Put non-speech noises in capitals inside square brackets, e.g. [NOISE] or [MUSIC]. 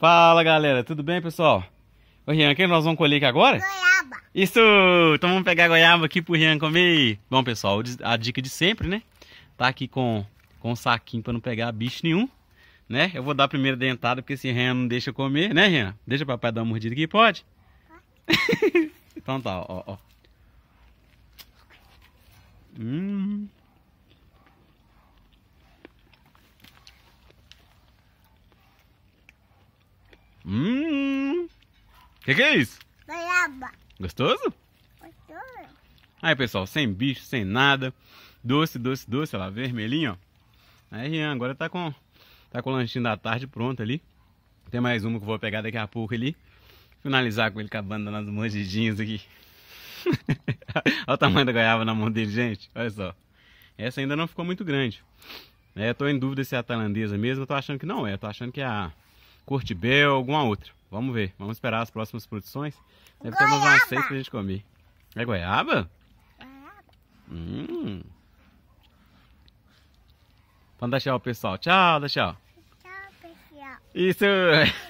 Fala galera, tudo bem pessoal? O Rian, o que nós vamos colher aqui agora? Goiaba! Isso! Então vamos pegar a goiaba aqui pro Rian comer. Bom pessoal, a dica de sempre, né? Tá aqui com, com um saquinho pra não pegar bicho nenhum, né? Eu vou dar a primeira dentada porque esse Rian não deixa comer, né Rian? Deixa o papai dar uma mordida aqui, pode? Pode. [LAUGHS] então tá, ó, ó. Hum. Hum. O que, que é isso? Goiaba. Gostoso? Gostoso. Aí, pessoal, sem bicho, sem nada. Doce, doce, doce, olha lá, vermelhinho, ó. Aí, Rian, agora tá com, tá com o lanchinho da tarde pronto ali. Tem mais uma que eu vou pegar daqui a pouco ali. Finalizar com ele acabando nas mordidinhas aqui. [LAUGHS] olha o tamanho da goiaba na mão dele, gente. Olha só. Essa ainda não ficou muito grande. É, tô em dúvida se é a tailandesa mesmo. Eu tô achando que não é. tô achando que é a Curtibel, alguma outra. Vamos ver, vamos esperar as próximas produções. Deve ter mais umas seis pra gente comer. É goiaba? Goiaba. Hum. Vamos dar tchau, pessoal. Tchau, dá tchau. Tchau, pessoal. Isso. [LAUGHS]